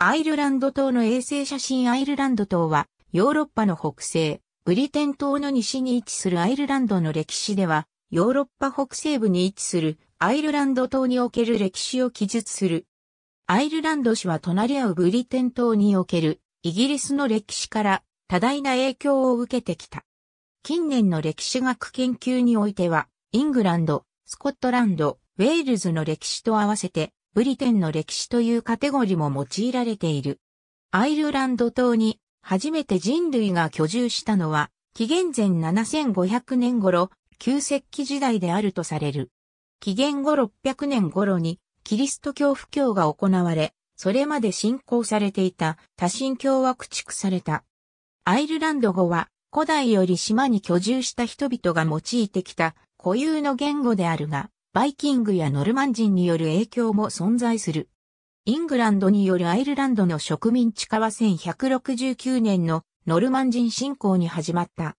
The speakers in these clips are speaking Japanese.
アイルランド島の衛星写真アイルランド島は、ヨーロッパの北西、ブリテン島の西に位置するアイルランドの歴史では、ヨーロッパ北西部に位置するアイルランド島における歴史を記述する。アイルランド市は隣り合うブリテン島におけるイギリスの歴史から多大な影響を受けてきた。近年の歴史学研究においては、イングランド、スコットランド、ウェールズの歴史と合わせて、ブリテンの歴史というカテゴリも用いられている。アイルランド島に初めて人類が居住したのは、紀元前7500年頃、旧石器時代であるとされる。紀元後600年頃に、キリスト教布教が行われ、それまで信仰されていた多神教は駆逐された。アイルランド語は、古代より島に居住した人々が用いてきた固有の言語であるが、バイキングやノルマン人による影響も存在する。イングランドによるアイルランドの植民地化は1169年のノルマン人侵攻に始まった。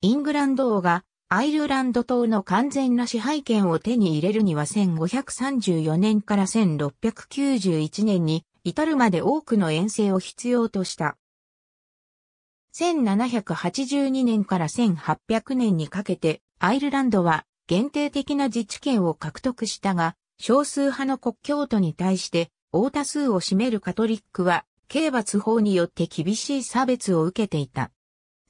イングランド王がアイルランド島の完全な支配権を手に入れるには1534年から1691年に至るまで多くの遠征を必要とした。1782年から1800年にかけてアイルランドは限定的な自治権を獲得したが、少数派の国教徒に対して大多数を占めるカトリックは、刑罰法によって厳しい差別を受けていた。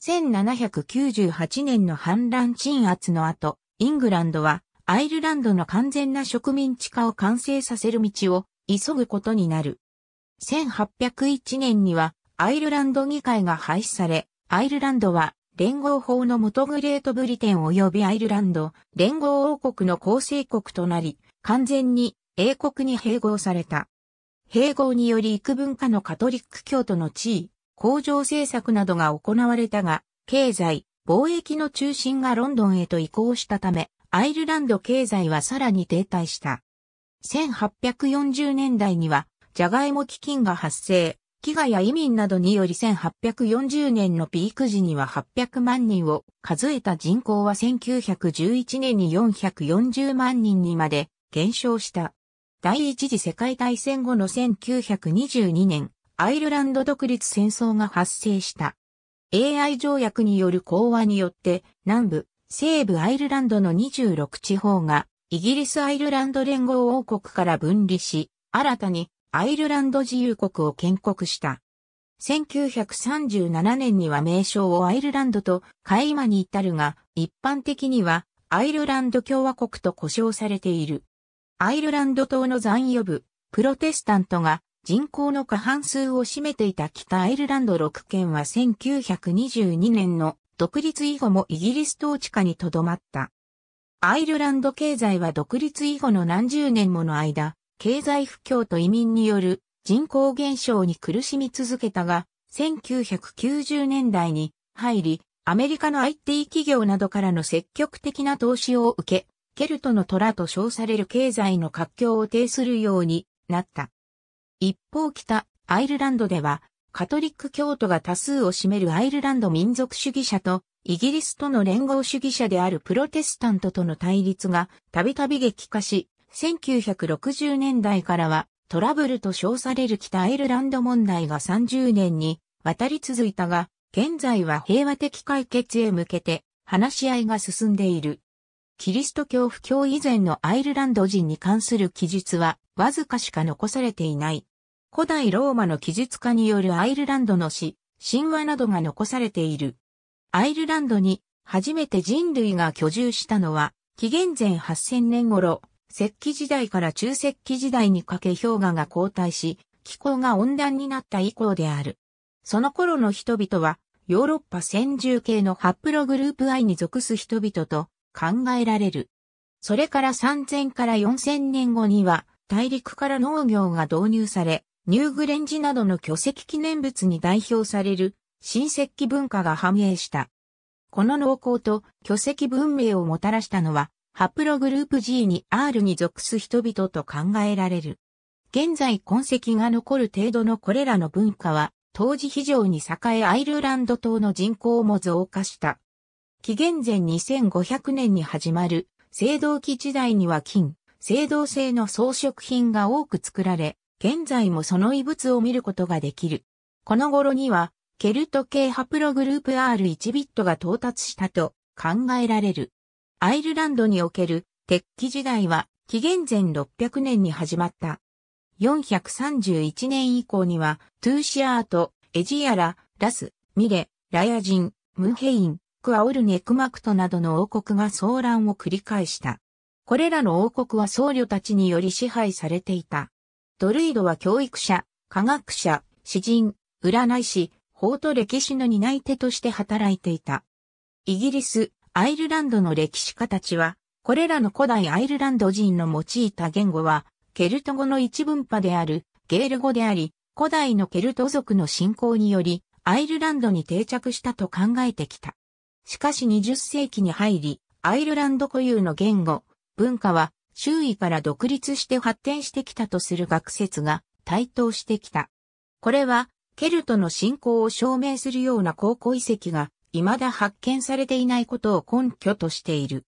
1798年の反乱鎮圧の後、イングランドはアイルランドの完全な植民地化を完成させる道を急ぐことになる。1801年にはアイルランド議会が廃止され、アイルランドは連合法の元グレートブリテン及びアイルランド、連合王国の構成国となり、完全に英国に併合された。併合により幾分かのカトリック教徒の地位、工場政策などが行われたが、経済、貿易の中心がロンドンへと移行したため、アイルランド経済はさらに停滞した。1840年代には、ジャガイモ基金が発生、飢餓や移民などにより1840年のピーク時には800万人を数えた人口は1911年に440万人にまで減少した。第一次世界大戦後の1922年、アイルランド独立戦争が発生した。AI 条約による講和によって南部、西部アイルランドの26地方がイギリス・アイルランド連合王国から分離し、新たにアイルランド自由国を建国した。1937年には名称をアイルランドと会間に至るが、一般的にはアイルランド共和国と呼称されている。アイルランド島の残余部、プロテスタントが人口の過半数を占めていた北アイルランド6県は1922年の独立以後もイギリス統治下に留まった。アイルランド経済は独立以後の何十年もの間、経済不況と移民による人口減少に苦しみ続けたが、1990年代に入り、アメリカの IT 企業などからの積極的な投資を受け、ケルトの虎と称される経済の活況を呈するようになった。一方北アイルランドでは、カトリック教徒が多数を占めるアイルランド民族主義者と、イギリスとの連合主義者であるプロテスタントとの対立がたびたび激化し、1960年代からはトラブルと称される北アイルランド問題が30年に渡り続いたが、現在は平和的解決へ向けて話し合いが進んでいる。キリスト教不教以前のアイルランド人に関する記述はわずかしか残されていない。古代ローマの記述家によるアイルランドの詩、神話などが残されている。アイルランドに初めて人類が居住したのは紀元前8000年頃、石器時代から中石器時代にかけ氷河が後退し、気候が温暖になった以降である。その頃の人々は、ヨーロッパ先住系のハプログループ I に属す人々と考えられる。それから3000から4000年後には、大陸から農業が導入され、ニューグレンジなどの巨石記念物に代表される新石器文化が繁栄した。この農耕と巨石文明をもたらしたのはハプログループ G に R に属す人々と考えられる。現在痕跡が残る程度のこれらの文化は、当時非常に栄えアイルランド島の人口も増加した。紀元前2500年に始まる、青銅器時代には金、青銅製の装飾品が多く作られ、現在もその遺物を見ることができる。この頃には、ケルト系ハプログループ R1 ビットが到達したと考えられる。アイルランドにおける鉄器時代は紀元前600年に始まった。431年以降にはトゥーシアート、エジアラ、ラス、ミレ、ラヤジン、ムヘイン、クアオルネクマクトなどの王国が騒乱を繰り返した。これらの王国は僧侶たちにより支配されていた。ドルイドは教育者、科学者、詩人、占い師、法と歴史の担い手として働いていた。イギリス、アイルランドの歴史家たちは、これらの古代アイルランド人の用いた言語は、ケルト語の一分派であるゲール語であり、古代のケルト族の信仰により、アイルランドに定着したと考えてきた。しかし20世紀に入り、アイルランド固有の言語、文化は周囲から独立して発展してきたとする学説が台頭してきた。これは、ケルトの信仰を証明するような考古遺跡が未だ発見されていないことを根拠としている。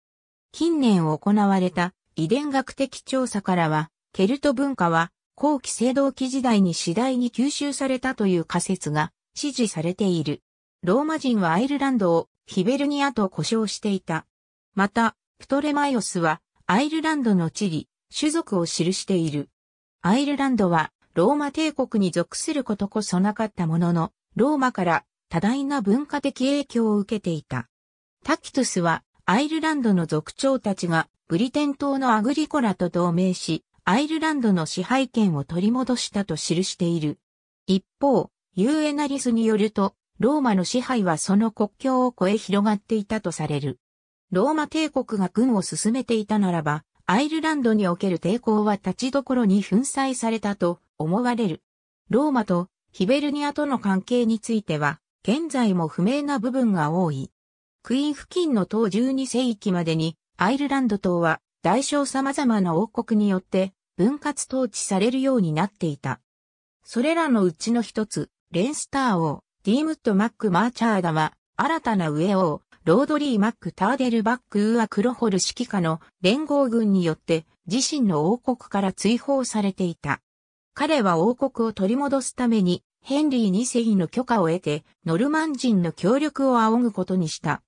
近年行われた遺伝学的調査からは、ケルト文化は後期青銅器時代に次第に吸収されたという仮説が支持されている。ローマ人はアイルランドをヒベルニアと呼称していた。また、プトレマイオスはアイルランドの地理、種族を記している。アイルランドはローマ帝国に属することこそなかったものの、ローマから多大な文化的影響を受けていた。タキトゥスはアイルランドの族長たちがブリテン島のアグリコラと同盟し、アイルランドの支配権を取り戻したと記している。一方、ユーエナリスによると、ローマの支配はその国境を越え広がっていたとされる。ローマ帝国が軍を進めていたならば、アイルランドにおける抵抗は立ちどころに粉砕されたと思われる。ローマとヒベルニアとの関係については、現在も不明な部分が多い。クイーン付近の当12世紀までに、アイルランド島は大小様々な王国によって分割統治されるようになっていた。それらのうちの一つ、レンスター王、ディームット・マック・マーチャーダは、新たな上王、ロードリー・マック・ターデル・バック・ウーア・クロホル指揮下の連合軍によって自身の王国から追放されていた。彼は王国を取り戻すためにヘンリー2世の許可を得て、ノルマン人の協力を仰ぐことにした。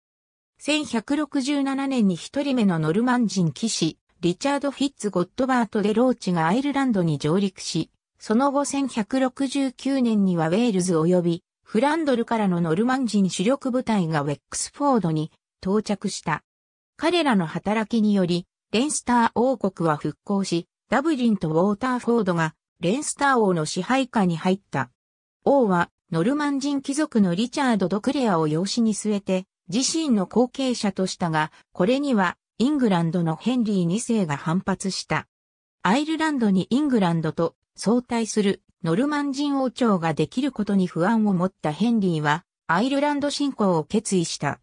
1167年に一人目のノルマン人騎士、リチャード・フィッツ・ゴッドバート・デ・ローチがアイルランドに上陸し、その後1169年にはウェールズ及び、フランドルからのノルマン人主力部隊がウェックスフォードに到着した。彼らの働きにより、レンスター王国は復興し、ダブリンとウォーターフォードがレンスター王の支配下に入った。王はノルマン人貴族のリチャード・ドクレアを養子に据えて自身の後継者としたが、これにはイングランドのヘンリー2世が反発した。アイルランドにイングランドと相対するノルマン人王朝ができることに不安を持ったヘンリーはアイルランド侵攻を決意した。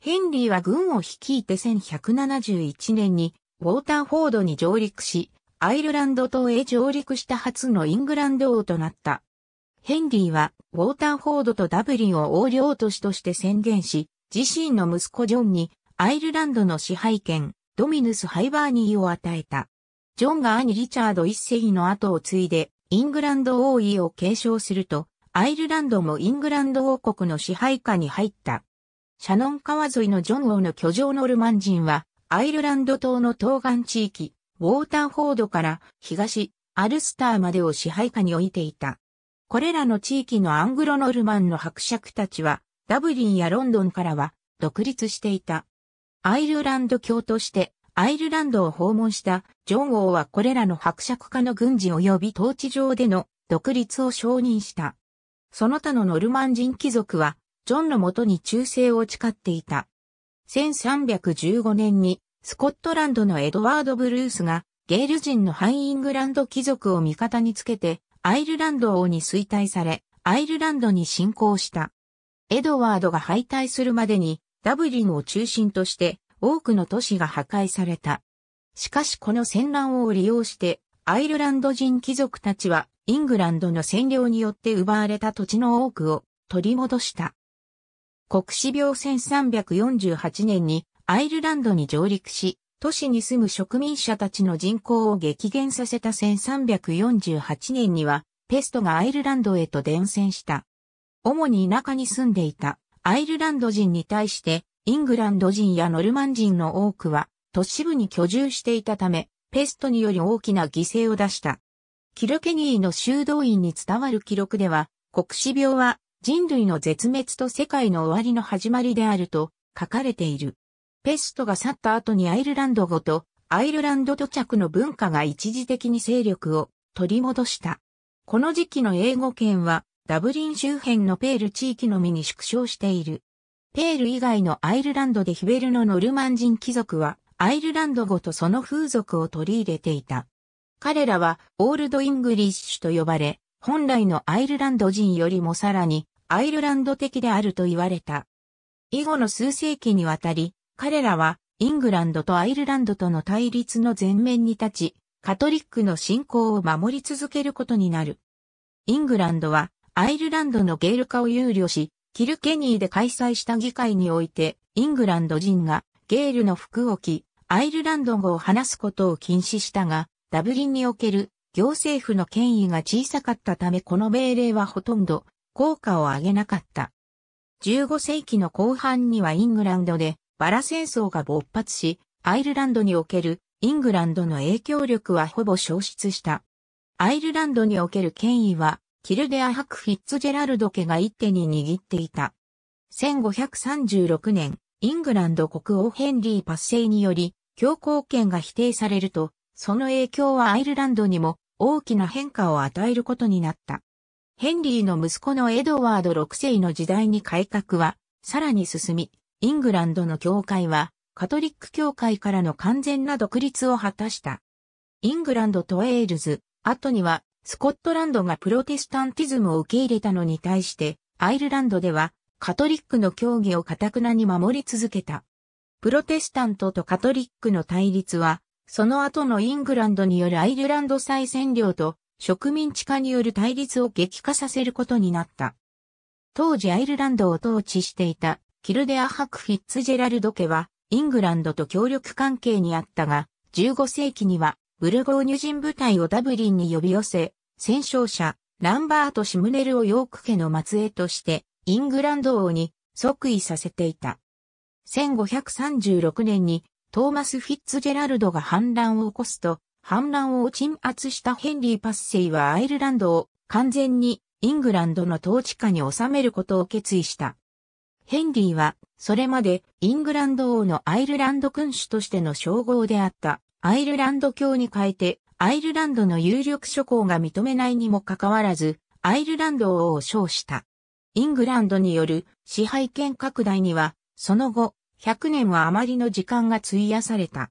ヘンリーは軍を率いて1171年にウォーターフォードに上陸し、アイルランド島へ上陸した初のイングランド王となった。ヘンリーはウォーターフォードとダブリンを横領都市として宣言し、自身の息子ジョンにアイルランドの支配権、ドミヌス・ハイバーニーを与えた。ジョンが兄リチャード一世の後を継いで、イングランド王位を継承すると、アイルランドもイングランド王国の支配下に入った。シャノン川沿いのジョン王の居城ノルマン人は、アイルランド島の東岸地域、ウォーターフォードから東、アルスターまでを支配下に置いていた。これらの地域のアングロノルマンの伯爵たちは、ダブリンやロンドンからは独立していた。アイルランド教として、アイルランドを訪問したジョン王はこれらの伯爵家の軍事及び統治上での独立を承認した。その他のノルマン人貴族は、ジョンのもとに忠誠を誓っていた。1315年に、スコットランドのエドワード・ブルースが、ゲール人のハイイングランド貴族を味方につけて、アイルランド王に衰退され、アイルランドに侵攻した。エドワードが敗退するまでに、ダブリンを中心として多くの都市が破壊された。しかしこの戦乱を利用して、アイルランド人貴族たちはイングランドの占領によって奪われた土地の多くを取り戻した。国史病1348年にアイルランドに上陸し、都市に住む植民者たちの人口を激減させた1348年には、ペストがアイルランドへと伝染した。主に田舎に住んでいたアイルランド人に対して、イングランド人やノルマン人の多くは、都市部に居住していたため、ペストにより大きな犠牲を出した。キルケニーの修道院に伝わる記録では、国死病は人類の絶滅と世界の終わりの始まりであると書かれている。ペストが去った後にアイルランド語とアイルランド土着の文化が一時的に勢力を取り戻した。この時期の英語圏はダブリン周辺のペール地域のみに縮小している。ペール以外のアイルランドでヒベルのノルマン人貴族はアイルランド語とその風俗を取り入れていた。彼らはオールドイングリッシュと呼ばれ、本来のアイルランド人よりもさらにアイルランド的であると言われた。以後の数世紀にわたり、彼らはイングランドとアイルランドとの対立の前面に立ち、カトリックの信仰を守り続けることになる。イングランドはアイルランドのゲール化を憂慮し、キルケニーで開催した議会において、イングランド人がゲールの服を着、アイルランド語を話すことを禁止したが、ダブリンにおける行政府の権威が小さかったためこの命令はほとんど効果を上げなかった。15世紀の後半にはイングランドでバラ戦争が勃発し、アイルランドにおけるイングランドの影響力はほぼ消失した。アイルランドにおける権威は、キルデア・ハク・フィッツジェラルド家が一手に握っていた。1536年、イングランド国王ヘンリー・パッセイにより、強行権が否定されると、その影響はアイルランドにも大きな変化を与えることになった。ヘンリーの息子のエドワード6世の時代に改革は、さらに進み、イングランドの教会は、カトリック教会からの完全な独立を果たした。イングランドとウェールズ、後には、スコットランドがプロテスタンティズムを受け入れたのに対して、アイルランドでは、カトリックの教義をタくなに守り続けた。プロテスタントとカトリックの対立は、その後のイングランドによるアイルランド再占領と植民地化による対立を激化させることになった。当時アイルランドを統治していたキルデアク・フィッツジェラルド家は、イングランドと協力関係にあったが、15世紀には、ブルゴーニュ人部隊をダブリンに呼び寄せ、戦勝者、ランバート・シムネルをヨーク家の末裔として、イングランド王に即位させていた。1536年に、トーマス・フィッツジェラルドが反乱を起こすと、反乱を鎮圧したヘンリー・パッセイはアイルランドを完全にイングランドの統治下に収めることを決意した。ヘンリーは、それまでイングランド王のアイルランド君主としての称号であったアイルランド教に変えて、アイルランドの有力諸侯が認めないにもかかわらず、アイルランド王を称した。イングランドによる支配権拡大には、その後、100年はあまりの時間が費やされた。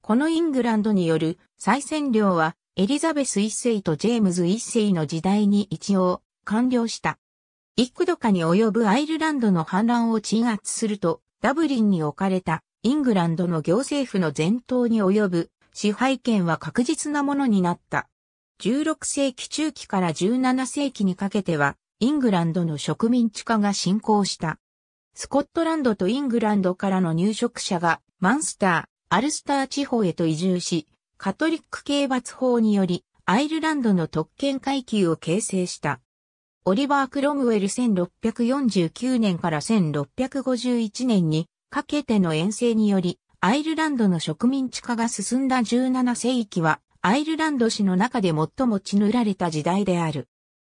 このイングランドによる再占領は、エリザベス一世とジェームズ一世の時代に一応完了した。幾度かに及ぶアイルランドの反乱を鎮圧すると、ダブリンに置かれたイングランドの行政府の前頭に及ぶ支配権は確実なものになった。16世紀中期から17世紀にかけては、イングランドの植民地化が進行した。スコットランドとイングランドからの入植者がマンスター、アルスター地方へと移住し、カトリック刑罰法によりアイルランドの特権階級を形成した。オリバー・クロムウェル1649年から1651年にかけての遠征により、アイルランドの植民地化が進んだ17世紀は、アイルランド史の中で最も血塗られた時代である。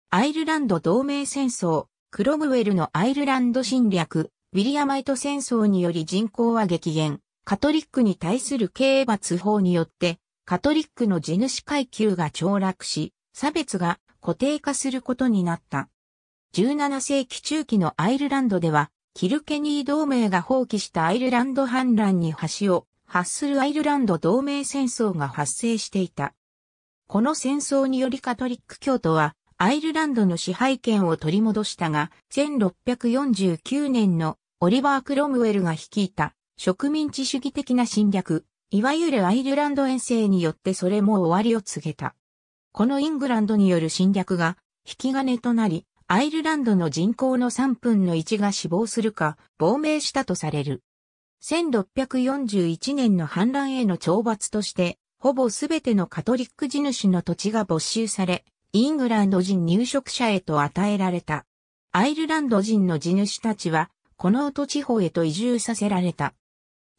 アイルランド同盟戦争、クロムウェルのアイルランド侵略、ウィリアマイト戦争により人口は激減、カトリックに対する刑罰法によって、カトリックの地主階級が凋落し、差別が固定化することになった。17世紀中期のアイルランドでは、キルケニー同盟が放棄したアイルランド反乱に橋を発するアイルランド同盟戦争が発生していた。この戦争によりカトリック教徒はアイルランドの支配権を取り戻したが、1649年のオリバー・クロムウェルが率いた植民地主義的な侵略、いわゆるアイルランド遠征によってそれも終わりを告げた。このイングランドによる侵略が引き金となり、アイルランドの人口の3分の1が死亡するか亡命したとされる。1641年の反乱への懲罰として、ほぼすべてのカトリック地主の土地が没収され、イングランド人入植者へと与えられた。アイルランド人の地主たちは、この都地方へと移住させられた。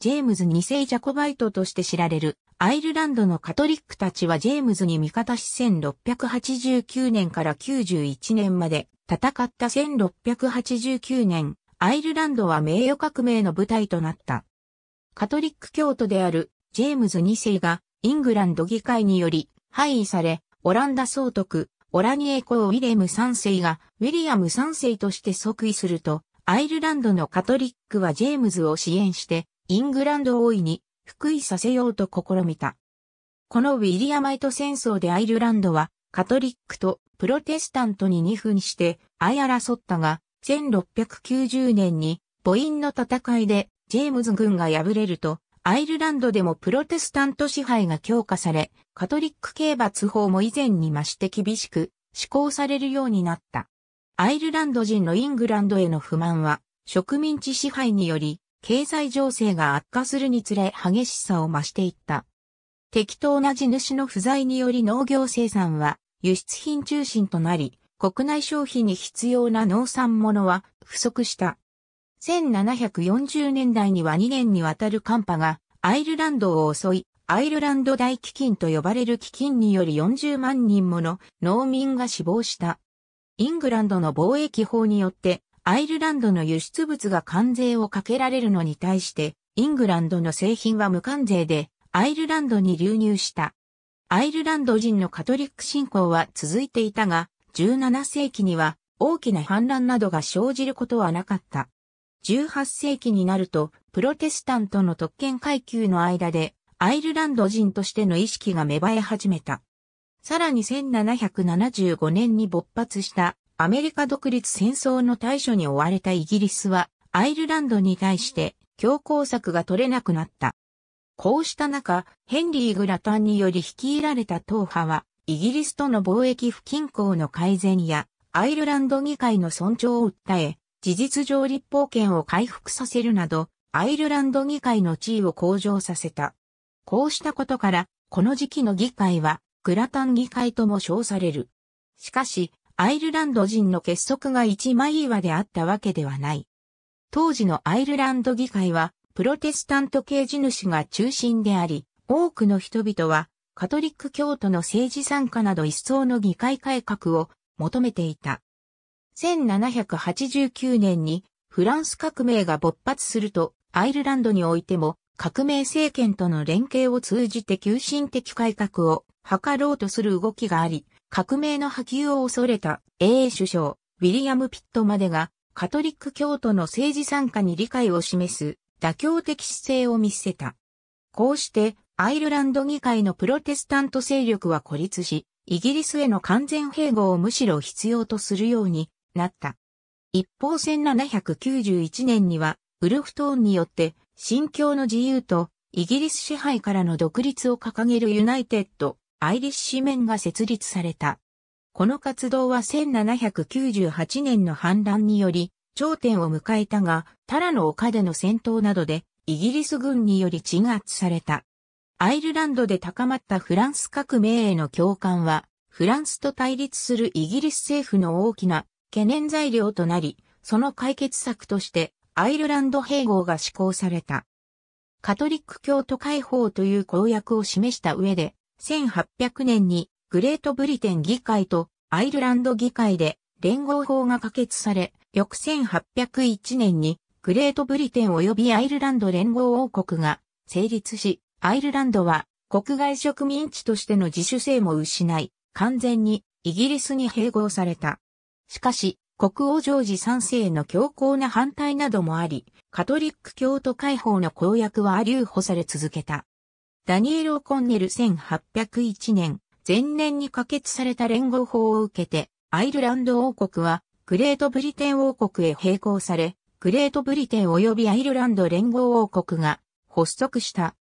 ジェームズ2世ジャコバイトとして知られるアイルランドのカトリックたちはジェームズに味方し1689年から91年まで戦った1689年、アイルランドは名誉革命の舞台となった。カトリック教徒であるジェームズ2世がイングランド議会により廃位され、オランダ総督、オラニエ公ウィレム3世がウィリアム3世として即位すると、アイルランドのカトリックはジェームズを支援して、イングランド王位に復位させようと試みた。このウィリアマイト戦争でアイルランドはカトリックとプロテスタントに二分して相争ったが、1690年に母音の戦いでジェームズ軍が敗れると、アイルランドでもプロテスタント支配が強化され、カトリック刑罰法も以前に増して厳しく施行されるようになった。アイルランド人のイングランドへの不満は植民地支配により経済情勢が悪化するにつれ激しさを増していった。適当な地主の不在により農業生産は輸出品中心となり、国内消費に必要な農産物は不足した。1740年代には2年にわたる寒波がアイルランドを襲い、アイルランド大飢饉と呼ばれる飢饉により40万人もの農民が死亡した。イングランドの貿易法によってアイルランドの輸出物が関税をかけられるのに対して、イングランドの製品は無関税で、アイルランドに流入した。アイルランド人のカトリック信仰は続いていたが、17世紀には大きな反乱などが生じることはなかった。18世紀になると、プロテスタントの特権階級の間で、アイルランド人としての意識が芽生え始めた。さらに1775年に勃発したアメリカ独立戦争の対処に追われたイギリスは、アイルランドに対して強硬策が取れなくなった。こうした中、ヘンリー・グラタンにより率いられた党派は、イギリスとの貿易不均衡の改善や、アイルランド議会の尊重を訴え、事実上立法権を回復させるなど、アイルランド議会の地位を向上させた。こうしたことから、この時期の議会は、グラタン議会とも称される。しかし、アイルランド人の結束が一枚岩であったわけではない。当時のアイルランド議会は、プロテスタント系地主が中心であり、多くの人々は、カトリック教徒の政治参加など一層の議会改革を求めていた。1789年にフランス革命が勃発すると、アイルランドにおいても革命政権との連携を通じて急進的改革を図ろうとする動きがあり、革命の波及を恐れた英英首相、ウィリアム・ピットまでが、カトリック教徒の政治参加に理解を示す妥協的姿勢を見せた。こうして、アイルランド議会のプロテスタント勢力は孤立し、イギリスへの完全併合をむしろ必要とするようになった。一方1791年には、ウルフトーンによって、信教の自由とイギリス支配からの独立を掲げるユナイテッドアイリッシュメが設立された。この活動は1798年の反乱により、頂点を迎えたが、タラの丘での戦闘などで、イギリス軍により鎮圧された。アイルランドで高まったフランス革命への共感は、フランスと対立するイギリス政府の大きな懸念材料となり、その解決策としてアイルランド併合が施行された。カトリック教徒解放という公約を示した上で、1800年にグレートブリテン議会とアイルランド議会で連合法が可決され、翌1801年にグレートブリテン及びアイルランド連合王国が成立し、アイルランドは国外植民地としての自主性も失い、完全にイギリスに併合された。しかし、国王ジョージ三世の強硬な反対などもあり、カトリック教徒解放の公約は留保され続けた。ダニエル・オコンネル1801年、前年に可決された連合法を受けて、アイルランド王国は、グレートブリテン王国へ並行され、グレートブリテン及びアイルランド連合王国が発足した。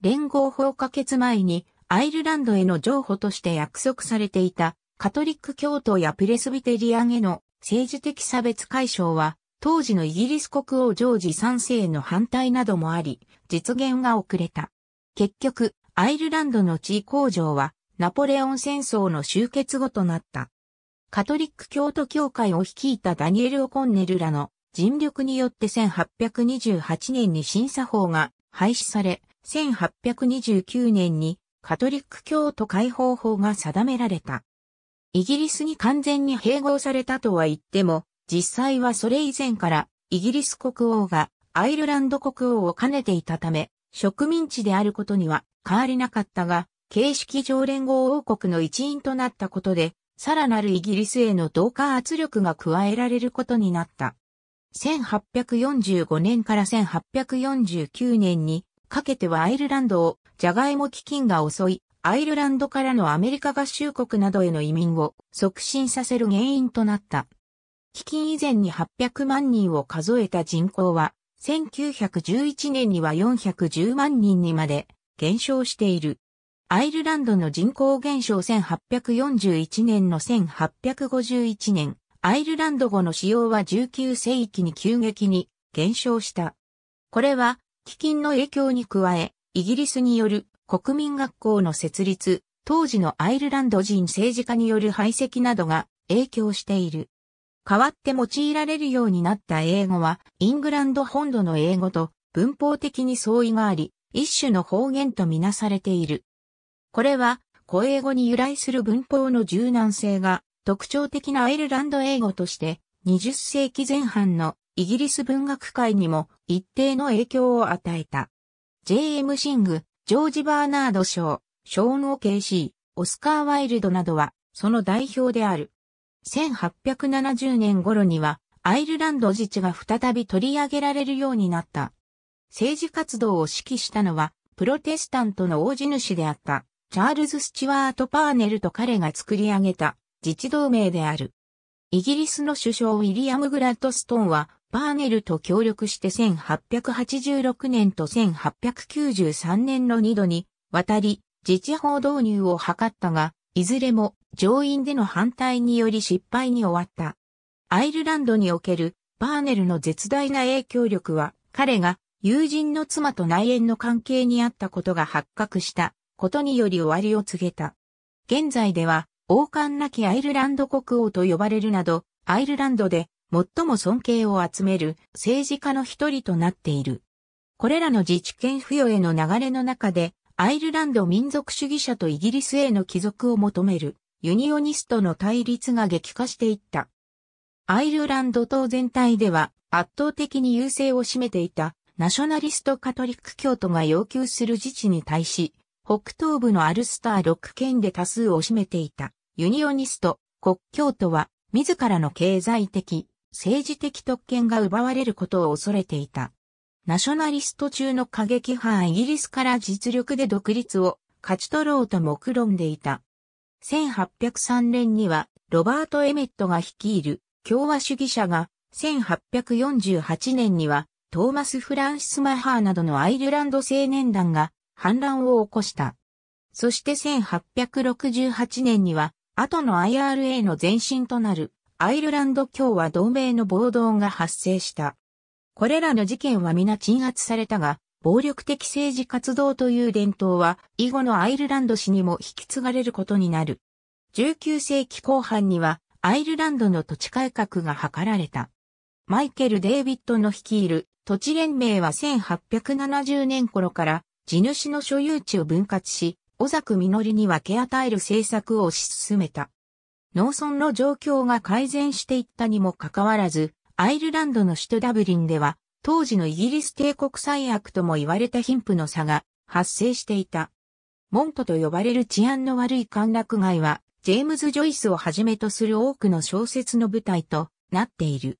連合法可決前に、アイルランドへの譲歩として約束されていた、カトリック教徒やプレスビテリアンへの政治的差別解消は、当時のイギリス国王ジョージ3世の反対などもあり、実現が遅れた。結局、アイルランドの地位工場は、ナポレオン戦争の終結後となった。カトリック教徒協会を率いたダニエル・オコンネルらの尽力によって1828年に審査法が廃止され、1829年にカトリック教徒解放法が定められた。イギリスに完全に併合されたとは言っても、実際はそれ以前からイギリス国王がアイルランド国王を兼ねていたため、植民地であることには変わりなかったが、形式上連合王国の一員となったことで、さらなるイギリスへの同化圧力が加えられることになった。1845年から1849年にかけてはアイルランドをジャガイモ基金が襲い、アイルランドからのアメリカ合衆国などへの移民を促進させる原因となった。基金以前に800万人を数えた人口は1911年には410万人にまで減少している。アイルランドの人口減少1841年の1851年、アイルランド語の使用は19世紀に急激に減少した。これは、飢饉の影響に加え、イギリスによる国民学校の設立、当時のアイルランド人政治家による排斥などが影響している。代わって用いられるようになった英語は、イングランド本土の英語と文法的に相違があり、一種の方言とみなされている。これは、古英語に由来する文法の柔軟性が特徴的なアイルランド英語として、20世紀前半のイギリス文学界にも一定の影響を与えた。J.M. シング、ジョージ・バーナード・ショー、ショーン・オケイシー、オスカー・ワイルドなどは、その代表である。1870年頃にはアイルランド自治が再び取り上げられるようになった。政治活動を指揮したのはプロテスタントの王子主であったチャールズ・スチュワート・パーネルと彼が作り上げた自治同盟である。イギリスの首相ウィリアム・グラッドストーンはパーネルと協力して1886年と1893年の2度に渡り自治法導入を図ったが、いずれも上院での反対により失敗に終わった。アイルランドにおけるバーネルの絶大な影響力は、彼が友人の妻と内縁の関係にあったことが発覚したことにより終わりを告げた。現在では、王冠なきアイルランド国王と呼ばれるなど、アイルランドで最も尊敬を集める政治家の一人となっている。これらの自治権付与への流れの中で、アイルランド民族主義者とイギリスへの帰属を求めるユニオニストの対立が激化していった。アイルランド島全体では圧倒的に優勢を占めていたナショナリストカトリック教徒が要求する自治に対し、北東部のアルスター6県で多数を占めていたユニオニスト、国教徒は自らの経済的、政治的特権が奪われることを恐れていた。ナショナリスト中の過激派イギリスから実力で独立を勝ち取ろうと目論んでいた。1803年にはロバート・エメットが率いる共和主義者が、1848年にはトーマス・フランシス・マハーなどのアイルランド青年団が反乱を起こした。そして1868年には、後の IRA の前身となるアイルランド共和同盟の暴動が発生した。これらの事件は皆鎮圧されたが、暴力的政治活動という伝統は、以後のアイルランド史にも引き継がれることになる。19世紀後半には、アイルランドの土地改革が図られた。マイケル・デイビッドの率いる土地連盟は1870年頃から地主の所有地を分割し、小作実に分け与える政策を推し進めた。農村の状況が改善していったにもかかわらず、アイルランドの首都ダブリンでは当時のイギリス帝国最悪とも言われた貧富の差が発生していた。モントと呼ばれる治安の悪い歓楽街は、ジェームズ・ジョイスをはじめとする多くの小説の舞台となっている。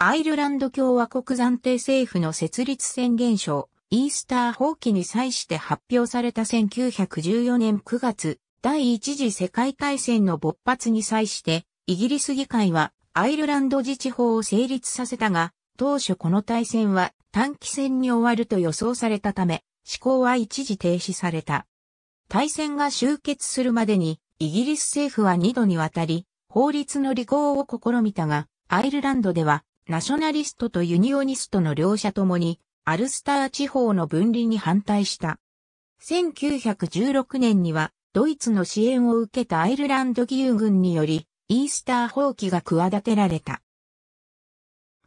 アイルランド共和国暫定政府の設立宣言書、イースター放棄に際して発表された1914年9月、第一次世界大戦の勃発に際して、イギリス議会はアイルランド自治法を成立させたが、当初この対戦は短期戦に終わると予想されたため、施行は一時停止された。対戦が終結するまでに、イギリス政府は二度にわたり、法律の履行を試みたが、アイルランドでは、ナショナリストとユニオニストの両者ともに、アルスター地方の分離に反対した。1916年には、ドイツの支援を受けたアイルランド義勇軍により、イースター放棄が企てられた。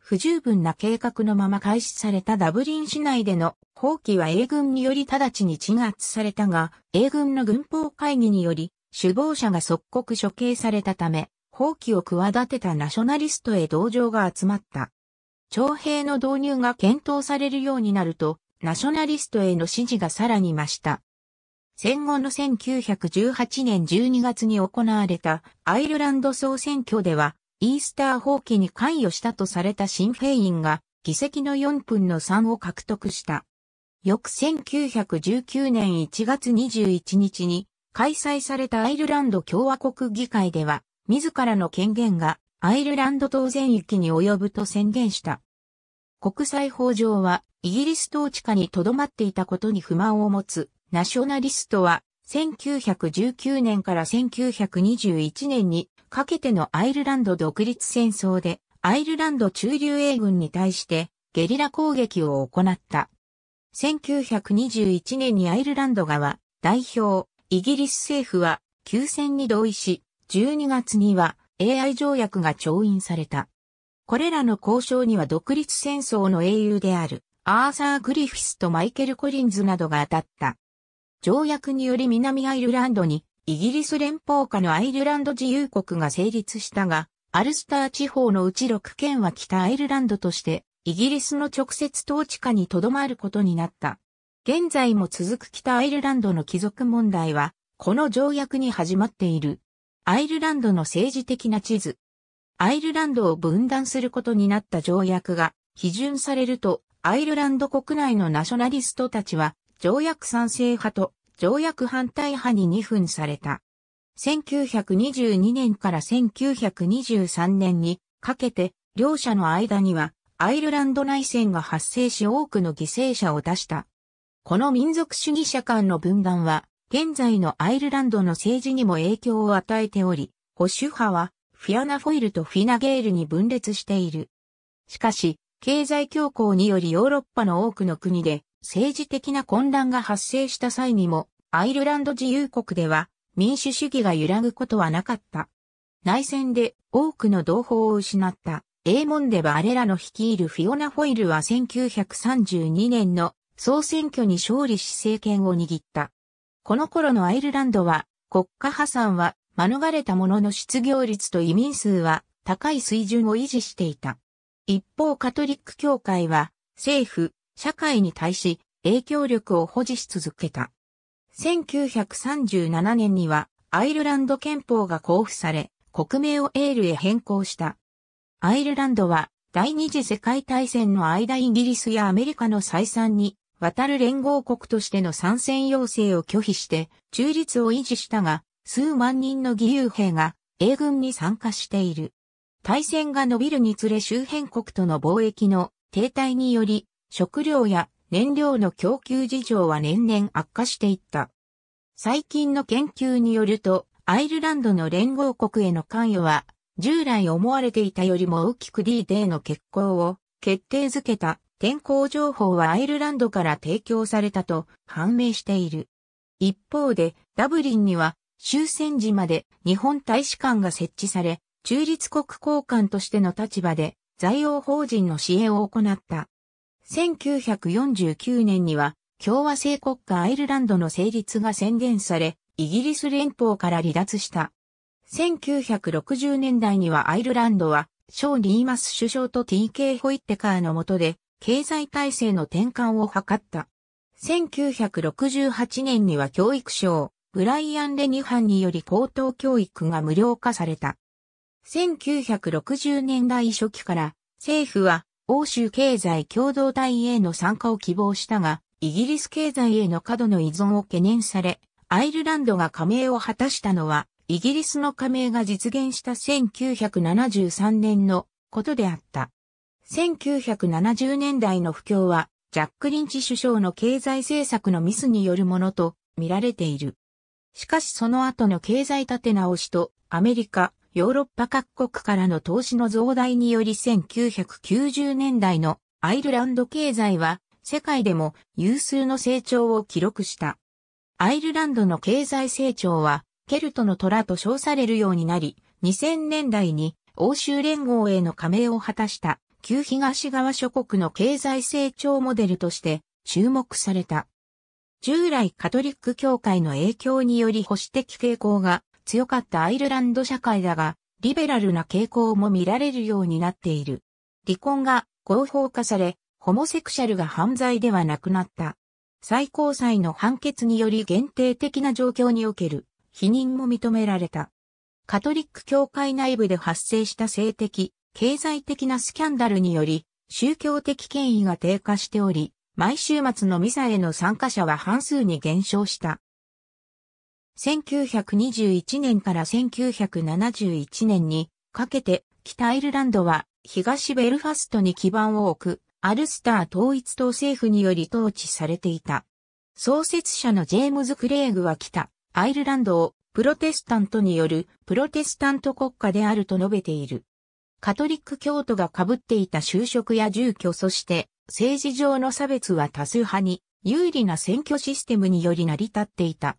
不十分な計画のまま開始されたダブリン市内での放棄は英軍により直ちに鎮圧されたが、英軍の軍法会議により、首謀者が即刻処刑されたため、放棄を企てたナショナリストへ同情が集まった。徴兵の導入が検討されるようになると、ナショナリストへの支持がさらに増した。戦後の1918年12月に行われたアイルランド総選挙では、イースター放棄に関与したとされたシンフェインが議席の4分の3を獲得した。翌1919年1月21日に開催されたアイルランド共和国議会では、自らの権限がアイルランド島全域に及ぶと宣言した。国際法上はイギリス統治下に留まっていたことに不満を持つナショナリストは1919年から1921年にかけてのアイルランド独立戦争で、アイルランド駐留英軍に対してゲリラ攻撃を行った。1921年にアイルランド側代表、イギリス政府は休戦に同意し、12月には AI 条約が調印された。これらの交渉には独立戦争の英雄であるアーサー・グリフィスとマイケル・コリンズなどが当たった。条約により南アイルランドにイギリス連邦下のアイルランド自由国が成立したが、アルスター地方のうち6県は北アイルランドとして、イギリスの直接統治下に留まることになった。現在も続く北アイルランドの貴族問題は、この条約に始まっている。アイルランドの政治的な地図。アイルランドを分断することになった条約が批准されると、アイルランド国内のナショナリストたちは条約賛成派と条約反対派に二分された。1922年から1923年にかけて両者の間にはアイルランド内戦が発生し多くの犠牲者を出した。この民族主義者間の分断は現在のアイルランドの政治にも影響を与えており、保守派はフィアナ・フォイルとフィナ・ゲールに分裂している。しかし、経済恐慌によりヨーロッパの多くの国で政治的な混乱が発生した際にも、アイルランド自由国では民主主義が揺らぐことはなかった。内戦で多くの同胞を失ったエーモンデバ・アレラの率いるフィオナ・フォイルは1932年の総選挙に勝利し政権を握った。この頃のアイルランドは国家破産は免れたものの失業率と移民数は高い水準を維持していた。一方カトリック教会は政府、社会に対し影響力を保持し続けた。1937年にはアイルランド憲法が交付され、国名をエールへ変更した。アイルランドは第二次世界大戦の間イギリスやアメリカの再三に渡る連合国としての参戦要請を拒否して中立を維持したが、数万人の義勇兵が英軍に参加している。対戦が伸びるにつれ周辺国との貿易の停滞により食料や燃料の供給事情は年々悪化していった。最近の研究によると、アイルランドの連合国への関与は、従来思われていたよりも大きく D デーの欠航を決定づけた天候情報はアイルランドから提供されたと判明している。一方で、ダブリンには終戦時まで日本大使館が設置され、中立国交換としての立場で在欧法人の支援を行った。1949年には共和制国家アイルランドの成立が宣言され、イギリス連邦から離脱した。1960年代にはアイルランドは、ショー・リーマス首相と TK ホイッテカーの下で、経済体制の転換を図った。1968年には教育省、ブライアン・レニハンにより高等教育が無料化された。1960年代初期から政府は欧州経済共同体への参加を希望したが、イギリス経済への過度の依存を懸念され、アイルランドが加盟を果たしたのは、イギリスの加盟が実現した1973年のことであった。1970年代の不況は、ジャック・リンチ首相の経済政策のミスによるものと見られている。しかしその後の経済立て直しとアメリカ、ヨーロッパ各国からの投資の増大により1990年代のアイルランド経済は世界でも有数の成長を記録した。アイルランドの経済成長はケルトの虎と称されるようになり、2000年代に欧州連合への加盟を果たした旧東側諸国の経済成長モデルとして注目された。従来カトリック教会の影響により保守的傾向が強かったアイルランド社会だが、リベラルな傾向も見られるようになっている。離婚が合法化され、ホモセクシャルが犯罪ではなくなった。最高裁の判決により限定的な状況における否認も認められた。カトリック教会内部で発生した性的、経済的なスキャンダルにより、宗教的権威が低下しており、毎週末のミサへの参加者は半数に減少した。1921年から1971年にかけて北アイルランドは東ベルファストに基盤を置くアルスター統一党政府により統治されていた。創設者のジェームズ・クレーグは北アイルランドをプロテスタントによるプロテスタント国家であると述べている。カトリック教徒が被っていた就職や住居そして政治上の差別は多数派に有利な選挙システムにより成り立っていた。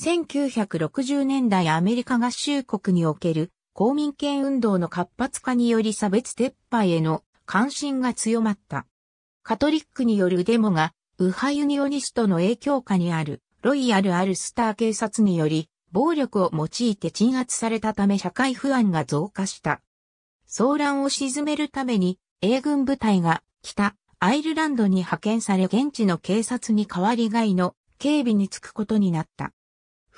1960年代アメリカ合衆国における公民権運動の活発化により差別撤廃への関心が強まった。カトリックによるデモが、右派ユニオニストの影響下にある、ロイヤル・アルスター警察により、暴力を用いて鎮圧されたため社会不安が増加した。騒乱を鎮めるために、英軍部隊が北アイルランドに派遣され現地の警察に代わり外の警備につくことになった。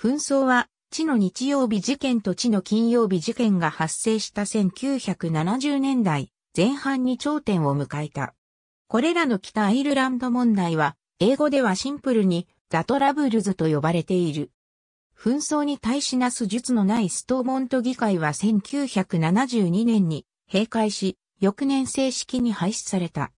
紛争は、地の日曜日事件と地の金曜日事件が発生した1970年代前半に頂点を迎えた。これらの北アイルランド問題は、英語ではシンプルに、ザトラブルズと呼ばれている。紛争に対しなす術のないストーモント議会は1972年に閉会し、翌年正式に廃止された。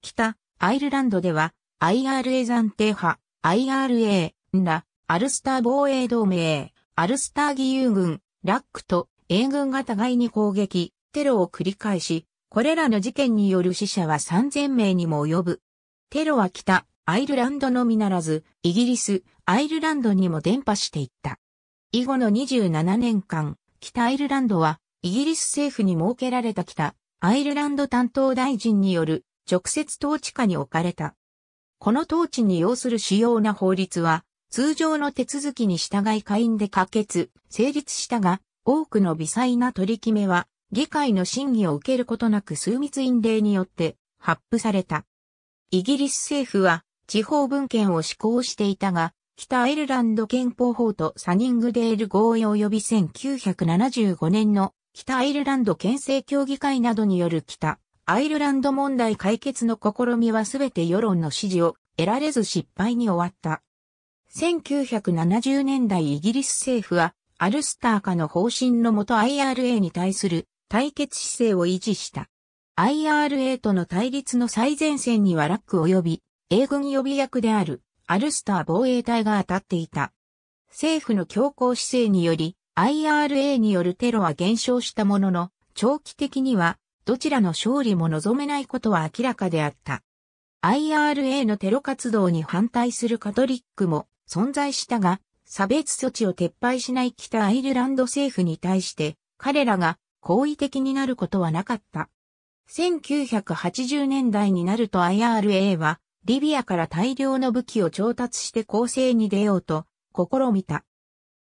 北、アイルランドでは、IRA 暫定派、IRA、ら、アルスター防衛同盟、アルスター義勇軍、ラックと英軍が互いに攻撃、テロを繰り返し、これらの事件による死者は3000名にも及ぶ。テロは北、アイルランドのみならず、イギリス、アイルランドにも伝播していった。以後の27年間、北アイルランドは、イギリス政府に設けられた北、アイルランド担当大臣による直接統治下に置かれた。この統治に要する主要な法律は、通常の手続きに従い会員で可決、成立したが、多くの微細な取り決めは、議会の審議を受けることなく数密院令によって発布された。イギリス政府は地方文献を施行していたが、北アイルランド憲法法とサニングデール合意及び1975年の北アイルランド憲政協議会などによる北アイルランド問題解決の試みはすべて世論の支持を得られず失敗に終わった。1970年代イギリス政府は、アルスター化の方針のもと IRA に対する対決姿勢を維持した。IRA との対立の最前線にはラック及び英軍予備役であるアルスター防衛隊が当たっていた。政府の強硬姿勢により IRA によるテロは減少したものの長期的にはどちらの勝利も望めないことは明らかであった。IRA のテロ活動に反対するカトリックも存在したが、差別措置を撤廃しない北アイルランド政府に対して、彼らが好意的になることはなかった。1980年代になると IRA は、リビアから大量の武器を調達して攻勢に出ようと、試みた。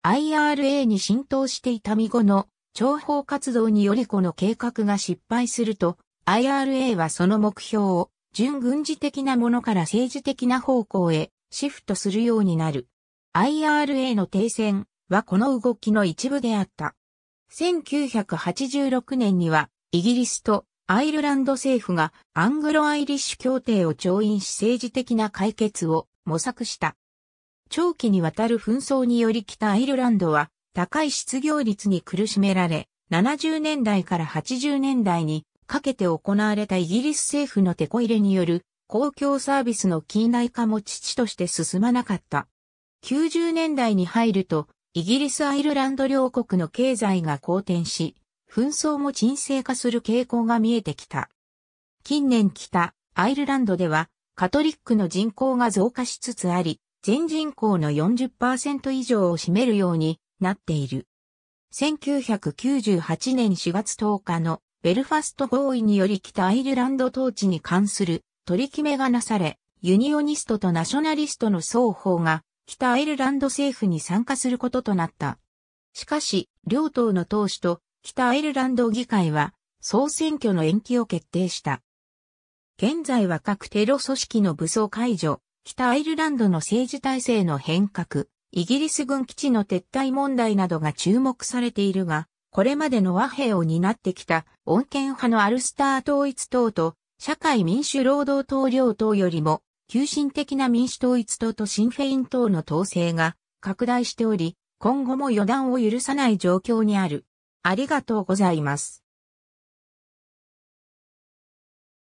IRA に浸透していた身後の、諜報活動によりこの計画が失敗すると、IRA はその目標を、準軍事的なものから政治的な方向へシフトするようになる。IRA の停戦はこの動きの一部であった。1986年にはイギリスとアイルランド政府がアングロアイリッシュ協定を調印し政治的な解決を模索した。長期にわたる紛争により北アイルランドは高い失業率に苦しめられ、70年代から80年代にかけて行われたイギリス政府の手こ入れによる公共サービスの近代化も父として進まなかった。90年代に入ると、イギリス・アイルランド両国の経済が好転し、紛争も沈静化する傾向が見えてきた。近年北、アイルランドでは、カトリックの人口が増加しつつあり、全人口の40%以上を占めるようになっている。1998年4月10日のベルファスト合意により北アイルランド統治に関する取り決めがなされ、ユニオニストとナショナリストの双方が北アイルランド政府に参加することとなった。しかし、両党の党首と北アイルランド議会は総選挙の延期を決定した。現在は各テロ組織の武装解除、北アイルランドの政治体制の変革、イギリス軍基地の撤退問題などが注目されているが、これまでの和平を担ってきた穏健派のアルスター統一党と社会民主労働党両党よりも、急進的な民主統一党とシンフェイン党の統制が拡大しており、今後も予断を許さない状況にある。ありがとうございます。